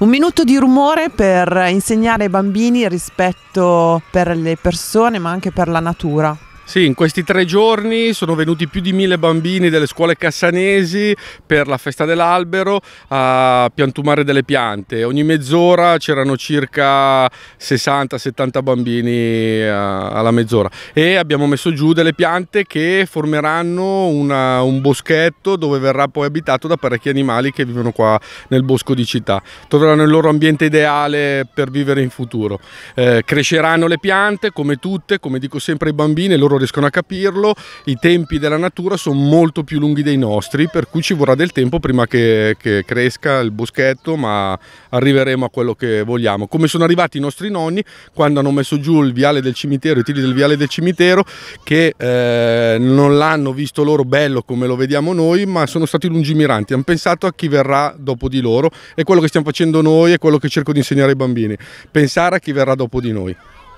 Un minuto di rumore per insegnare ai bambini il rispetto per le persone ma anche per la natura. Sì, in questi tre giorni sono venuti più di mille bambini delle scuole cassanesi per la festa dell'albero a piantumare delle piante. Ogni mezz'ora c'erano circa 60-70 bambini eh, alla mezz'ora e abbiamo messo giù delle piante che formeranno una, un boschetto dove verrà poi abitato da parecchi animali che vivono qua nel bosco di città. Troveranno il loro ambiente ideale per vivere in futuro. Eh, cresceranno le piante come tutte, come dico sempre ai bambini, loro riescono a capirlo, i tempi della natura sono molto più lunghi dei nostri, per cui ci vorrà del tempo prima che, che cresca il boschetto, ma arriveremo a quello che vogliamo. Come sono arrivati i nostri nonni quando hanno messo giù il viale del cimitero, i tiri del viale del cimitero, che eh, non l'hanno visto loro bello come lo vediamo noi, ma sono stati lungimiranti, hanno pensato a chi verrà dopo di loro è quello che stiamo facendo noi è quello che cerco di insegnare ai bambini, pensare a chi verrà dopo di noi.